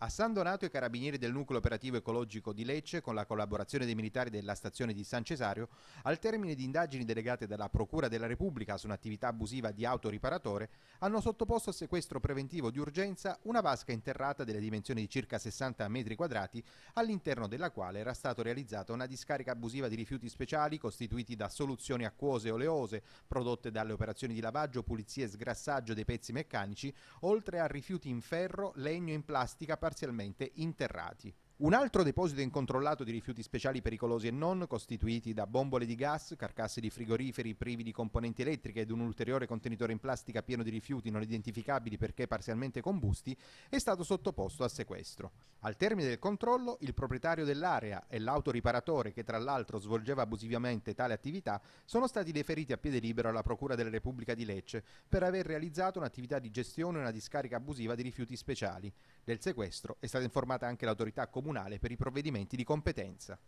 A San Donato i carabinieri del nucleo operativo ecologico di Lecce, con la collaborazione dei militari della stazione di San Cesario, al termine di indagini delegate dalla Procura della Repubblica su un'attività abusiva di autoriparatore, hanno sottoposto a sequestro preventivo di urgenza una vasca interrata delle dimensioni di circa 60 metri quadrati, all'interno della quale era stata realizzata una discarica abusiva di rifiuti speciali costituiti da soluzioni acquose e oleose prodotte dalle operazioni di lavaggio, pulizia e sgrassaggio dei pezzi meccanici, oltre a rifiuti in ferro, legno e in plastica parzialmente interrati. Un altro deposito incontrollato di rifiuti speciali pericolosi e non, costituiti da bombole di gas, carcasse di frigoriferi privi di componenti elettriche ed un ulteriore contenitore in plastica pieno di rifiuti non identificabili perché parzialmente combusti, è stato sottoposto a sequestro. Al termine del controllo, il proprietario dell'area e l'autoriparatore che tra l'altro svolgeva abusivamente tale attività sono stati deferiti a piede libero alla Procura della Repubblica di Lecce per aver realizzato un'attività di gestione e una discarica abusiva di rifiuti speciali. Del sequestro è stata informata anche l'autorità comunale comunale per i provvedimenti di competenza.